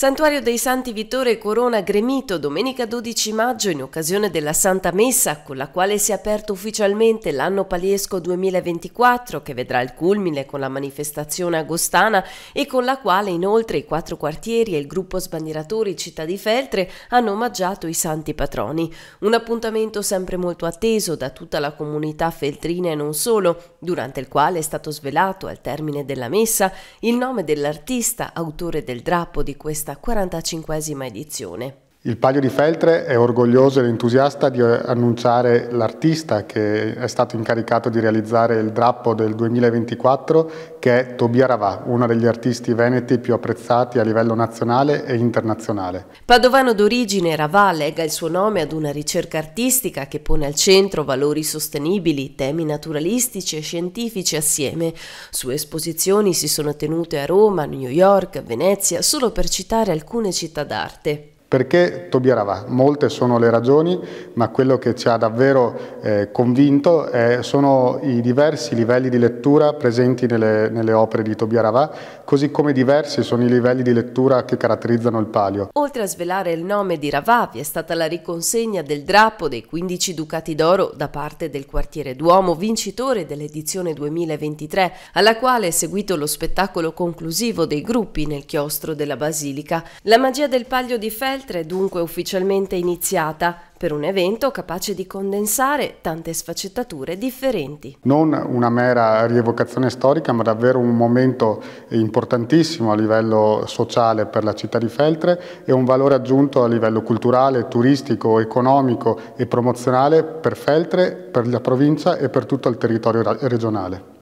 Santuario dei Santi Vittore e Corona gremito domenica 12 maggio in occasione della Santa Messa con la quale si è aperto ufficialmente l'anno paliesco 2024 che vedrà il culmine con la manifestazione agostana e con la quale inoltre i quattro quartieri e il gruppo sbandieratori Città di Feltre hanno omaggiato i santi patroni. Un appuntamento sempre molto atteso da tutta la comunità feltrina e non solo, durante il quale è stato svelato al termine della messa il nome dell'artista, autore del drappo di questa questa 45esima edizione. Il Palio di Feltre è orgoglioso ed entusiasta di annunciare l'artista che è stato incaricato di realizzare il drappo del 2024, che è Tobia Ravà, uno degli artisti veneti più apprezzati a livello nazionale e internazionale. Padovano d'origine, Ravà lega il suo nome ad una ricerca artistica che pone al centro valori sostenibili, temi naturalistici e scientifici assieme. Sue esposizioni si sono tenute a Roma, New York, Venezia, solo per citare alcune città d'arte. Perché Tobia Ravà? Molte sono le ragioni, ma quello che ci ha davvero eh, convinto è, sono i diversi livelli di lettura presenti nelle, nelle opere di Tobia Ravà, così come diversi sono i livelli di lettura che caratterizzano il palio. Oltre a svelare il nome di Ravà, vi è stata la riconsegna del drappo dei 15 ducati d'oro da parte del quartiere Duomo, vincitore dell'edizione 2023, alla quale è seguito lo spettacolo conclusivo dei gruppi nel chiostro della Basilica. La magia del palio di Fel Feltre è dunque ufficialmente iniziata per un evento capace di condensare tante sfaccettature differenti. Non una mera rievocazione storica, ma davvero un momento importantissimo a livello sociale per la città di Feltre e un valore aggiunto a livello culturale, turistico, economico e promozionale per Feltre, per la provincia e per tutto il territorio regionale.